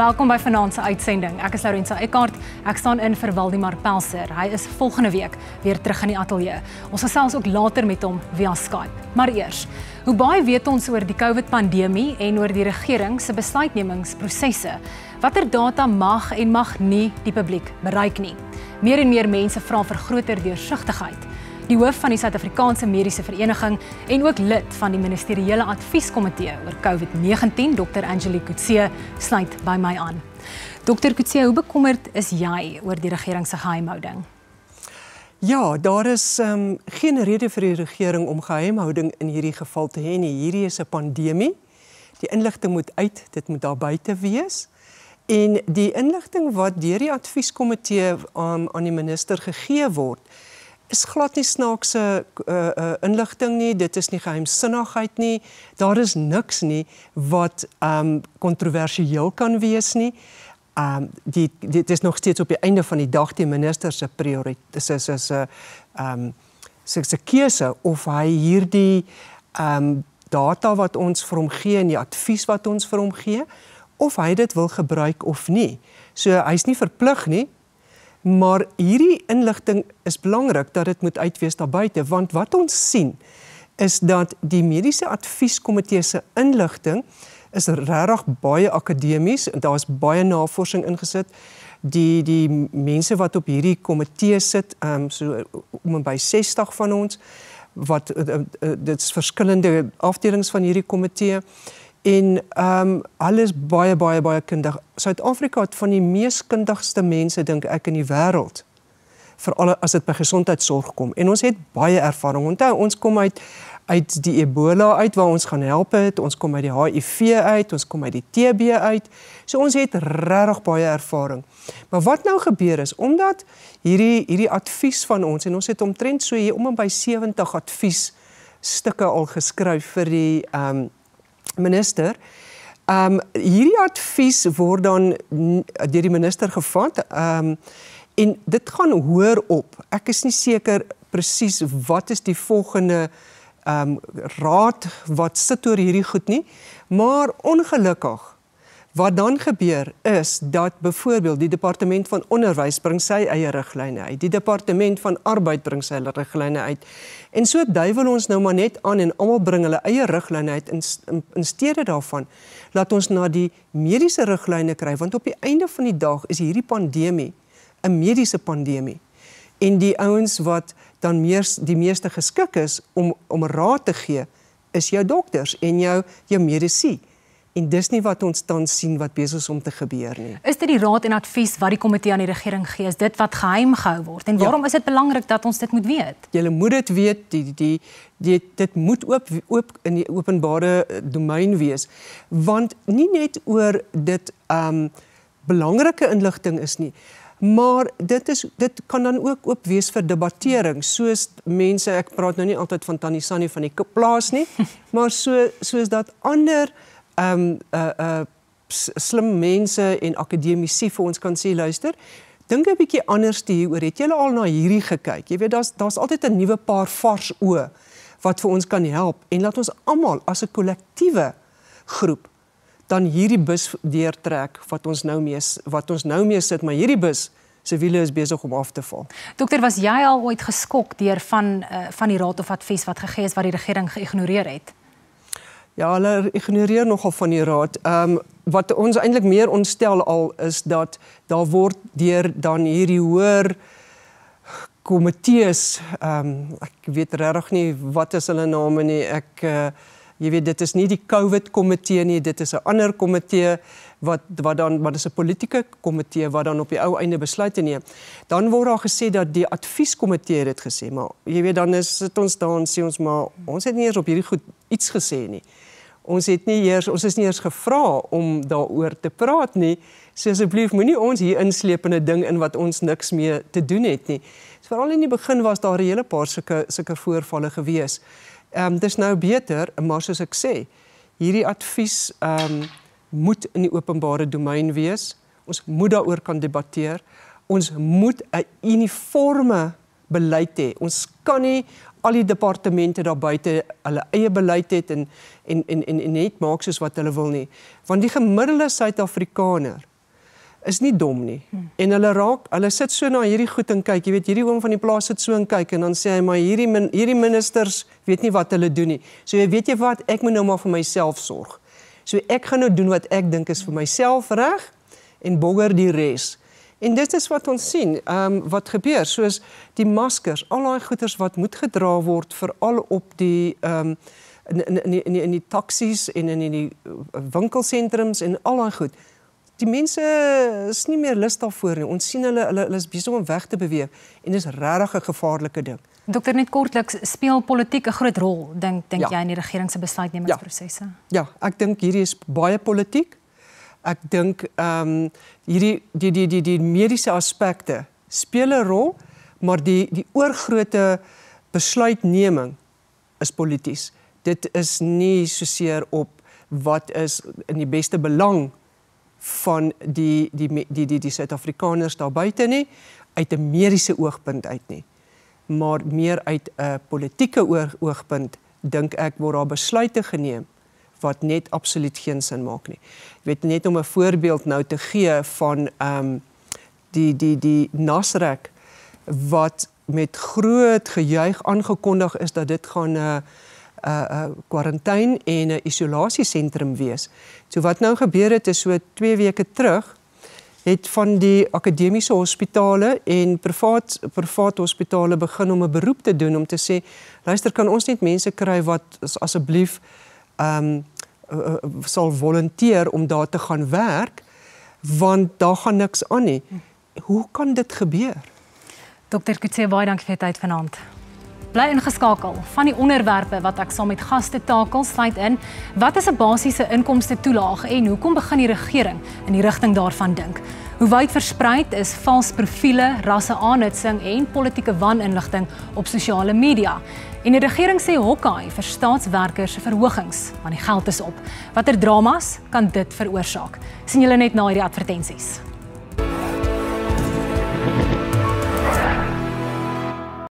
Welkom by Vanaand se uitsending. Ek is Lourensa Eckart. Ek staan in vir Waldemar Pelser. Hy is volgende week weer terug in die ateljee. Ons sal selfs ook later met hom via Skype. Maar eers, hoe baie weet ons oor die COVID-pandemie en oor die regering se besluitnemingsprosesse? Watter data mag en mag nie die publiek bereik nie? Meer en meer mense vra vir groter deursigtigheid die hoof van die Suid-Afrikaanse Mediese Vereniging en ook lid van die ministeriële advieskomitee oor COVID-19, Dr. Angeline Kutse, sluit by my aan. Dr. Kutse, hoe bekommerd is jy oor die regering se geheimhouding? Ja, daar is um, geen rede vir die regering om geheimhouding in hierdie geval te hê nie. Hierdie is 'n pandemie. Die inligting moet uit, dit moet daar buite wees. En die inligting wat deur die advieskomitee aan ehm, aan die minister gegee word, is glad nie snaakse uh, uh, inligting nie, dit is nie geheimsinnigheid nie. Daar is niks nie wat ehm um, kontroversieel kan wees nie. Ehm um, die dit is nog steeds op die einde van die dag die minister se prioriteit is is 'n ehm se se keuse of hy hierdie ehm um, data wat ons vir hom gee en die advies wat ons vir hom gee of hy dit wil gebruik of nie. So hy's nie verplig nie, Maar hierdie inligting is belangrik dat dit moet uitwees daar buite want wat ons sien is dat die mediese advieskomitee se inligting is regtig baie akademies en daar is baie navorsing ingesit. Die die mense wat op hierdie komitee sit, um, so om en by 60 van ons wat uh, eh, uh, eh, eh, dit's verskillende afdelings van hierdie komitee. Uh, en ehm um, alles baie baie baie kundig. Suid-Afrika het van die mees kundigste mense dink ek in die wêreld veral as dit by gesondheidsorg kom. En ons het baie ervaring. Onthou, ons kom uit uit die Ebola uit waar ons gaan help het. Ons kom uit die HIV uit, ons kom uit die TB uit. So ons het regtig baie ervaring. Maar wat nou gebeur is omdat hierdie hierdie advies van ons en ons het omtrent so hier om en by 70 advies stukke al geskryf vir die ehm um, minister. Ehm um, hierdie advies word dan deur die minister gevat. Ehm um, en dit gaan hoor op. Ek is nie seker presies wat is die volgende ehm um, raad wat sit oor hierdie goed nie, maar ongelukkig Wat dan gebeur is dat byvoorbeeld die departement van onderwys bring sy eie riglyne uit. Die departement van arbeid bring sy eie riglyne uit. En so duiwel ons nou maar net aan en almal bring hulle eie riglyne uit in, in in steede daarvan laat ons na die mediese riglyne kry want op die einde van die dag is hierdie pandemie 'n mediese pandemie. En die ouens wat dan meers die meeste geskik is om om raad te gee is jou dokters en jou jou mediese en dis nie wat ons tans sien wat besig is om te gebeur nie. Is dit die raad en advies wat die komitee aan die regering gee, is dit wat geheim gehou word? En ja. waarom ja. is dit belangrik dat ons dit moet weet? Jy moet dit weet, die die die dit moet oop oop in die openbare eh, domein wees, want nie net oor dit ehm um, belangrike inligting is nie, maar dit is dit kan dan ook oop wees vir debattering, soos mense, ek praat nou nie altyd van Tannie Sannie van die plaas nie, maar so soos dat ander ehm um, uh uh slim mense en akademici vir ons kan sê luister dink 'n bietjie anders te hieroor het julle al na hierdie gekyk jy weet daar's daar's altyd 'n nuwe paar vars oë wat vir ons kan help en laat ons almal as 'n kollektiewe groep dan hierdie bus deurtrek wat ons nou mee wat ons nou mee sit maar hierdie bus se wiele is besig om af te val. Dokter, was jy al ooit geskok deur van uh, van die raad of advies wat gegee is wat die regering geïgnoreer het? Ja, hulle ignoreer nogal van die raad. Ehm um, wat ons eintlik meer ontstel al is dat daar word deur dan hierdie hoor komitees ehm um, ek weet regtig nie wat is hulle name nie. Ek uh, jy weet dit is nie die COVID komitee nie, dit is 'n ander komitee wat wat dan wat is 'n politieke komitee wat dan op die ou einde besluite neem. Dan word daar gesê dat die advieskomitee dit gesê, maar jy weet dan is dit ons daar en sê ons maar ons het nie eers op hierdie goed iets gesê nie. Uh ons het nie eers ons is nie eers gevra om daaroor te praat nie. So asseblief moenie ons hier inslepende ding in wat ons niks mee te doen het nie. So veral in die begin was daar 'n hele paar sulke sulke voorvalle gewees. Ehm um, dis nou beter, maar soos ek sê, hierdie advies ehm um, moet in die openbare domein wees. Ons moet daaroor kan debatteer. Ons moet 'n uniforme beleid hê. Ons kan nie al die departemente daar buite hulle eie beleid het en en en en, en net maak soos wat hulle wil nie. Want die gemiddelde Suid-Afrikaner is nie dom nie. Hmm. En hulle raak, hulle sit so na hierdie goed en kyk, jy weet hierdie oom van die plaas sit so en kyk en dan sê hy maar hierdie min, hierdie ministers weet nie wat hulle doen nie. So jy weet jy wat, ek moet nou maar vir myself sorg. So ek gaan nou doen wat ek dink is vir myself reg en bogger die res. En dit is wat ons sien, ehm um, wat gebeur, soos die maskers, al daai goeders wat moet gedra word vir al op die ehm um, in, in in in die in die taksies en in in die winkelsentrums en al daai goed. Die mense is nie meer lus daarvoor nie. Ons sien hulle hulle, hulle is besig om weg te beweeg en dis regtig 'n gevaarlike ding. Dokter net kortliks speel politiek 'n groot rol, dink dink ja. jy in die regering se besluitnemingsprosesse? Ja. ja, ek dink hierdie is baie politiek ek dink ehm um, hierdie die die die die mediese aspekte speel 'n rol, maar die die oorgrootte besluitneming is polities. Dit is nie so seer op wat is in die beste belang van die die die die die Suid-Afrikaners daar buite nie uit 'n mediese oogpunt uit nie maar meer uit 'n politieke oog, oogpunt dink ek word daar besluite geneem wat net absoluut geen sin maak nie. Ek weet net om 'n voorbeeld nou te gee van ehm um, die die die Nasrek wat met groot gejuig aangekondig is dat dit gaan 'n uh, eh, 'n uh, eh, 'n uh, eh, kwarantyne en 'n isolasiesentrum wees. So wat nou gebeur het is so 2 weke terug het van die akademiese hospitale en privaat privaat hospitale begin om 'n beroep te doen om te sê luister kan ons net mense kry wat asseblief as ehm um, sal volunteer om daar te gaan werk want daar gaan niks aan nie. Hoe kan dit gebeur? Dokter Kutse, baie dankie vir die tyd vanaand. Bly ingeskakel. Van die onderwerpe wat ek saam met gaste takel, sluit in: Wat is 'n basiese inkomste toelaag en hoekom begin die regering in die rigting daarvan dink? Hoe wyd versprei is vals profile, rasseaanhitsing en politieke waninligting op sosiale media? En die regering sê hokkie vir staatswerkers se verhogings, want die geld is op. Watter dramas kan dit veroorsaak? sien julle net na hierdie advertensies.